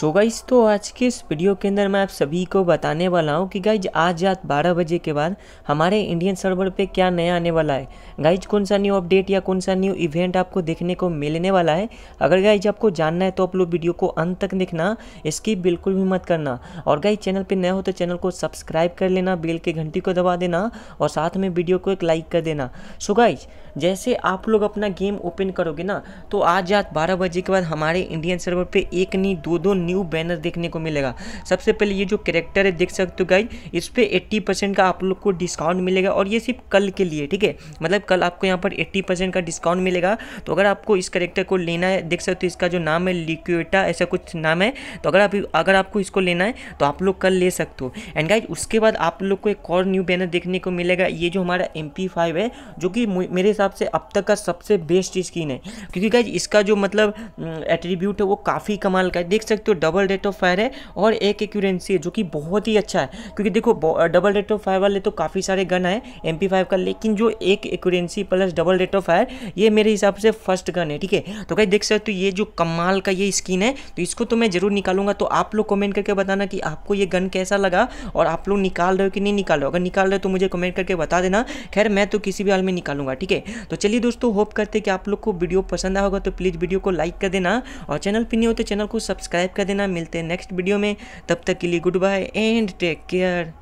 सो so guys तो आज के इस वीडियो के अंदर मैं आप सभी को बताने वाला हूँ कि गाइज आज रात 12 बजे के बाद हमारे इंडियन सर्वर पे क्या नया आने वाला है गाइज कौन सा न्यू अपडेट या कौन सा न्यू इवेंट आपको देखने को मिलने वाला है अगर गाइज आपको जानना है तो आप लोग वीडियो को अंत तक देखना इसकी बिल्कुल भी मत करना और गाइज चैनल पर नया हो तो चैनल को सब्सक्राइब कर लेना बेल के घंटी को दबा देना और साथ में वीडियो को एक लाइक कर देना सो so गाइज जैसे आप लोग अपना गेम ओपन करोगे ना तो आज रात बारह बजे के बाद हमारे इंडियन सर्वर पर एक नहीं दो दो न्यू बैनर देखने को मिलेगा सबसे पहले ये जो करेक्टर है देख सकते हो गाई इस पर एट्टी का आप लोग को डिस्काउंट मिलेगा और ये सिर्फ कल के लिए ठीक है मतलब कल आपको यहाँ पर एट्टी का डिस्काउंट मिलेगा तो अगर आपको इस करेक्टर को लेना है देख सकते हो इसका जो नाम है लिक्विटा ऐसा कुछ नाम है तो अगर आप अगर आपको इसको लेना है तो आप लोग कल ले सकते हो एंड गाइज उसके बाद आप लोग को एक और न्यू बैनर देखने को मिलेगा ये जो हमारा एम है जो कि मेरे हिसाब से अब तक का सबसे बेस्ट स्किन है क्योंकि गाइज इसका जो मतलब एट्रीब्यूट है वो काफ़ी कमाल का है देख सकते हो डबल रेट ऑफ फायर है और एक एक्यूरेंसी है जो कि बहुत ही अच्छा है क्योंकि देखो डबल रेट ऑफ फायर वाले तो काफ़ी सारे गन आए एम फाइव का लेकिन जो एक accuracy plus double rate of fire ये मेरे हिसाब से फर्स्ट गन है ठीक है तो कहीं देख सकते हो ये जो कमाल का ये स्किन है तो इसको तो मैं ज़रूर निकालूंगा तो आप लोग कमेंट करके बताना कि आपको ये गन कैसा लगा और आप लोग निकाल रहे हो कि नहीं निकाल रहे हो अगर निकाल रहे हो तो मुझे कमेंट करके बता देना खैर मैं तो किसी भी हाल में निकालूंगा ठीक है तो चलिए दोस्तों होप करते कि आप लोग को वीडियो पसंद आएगा होगा तो प्लीज़ वीडियो को लाइक कर देना और चैनल पर नहीं हो तो चैनल को सब्सक्राइब कर देना मिलते हैं नेक्स्ट वीडियो में तब तक के लिए goodbye and take care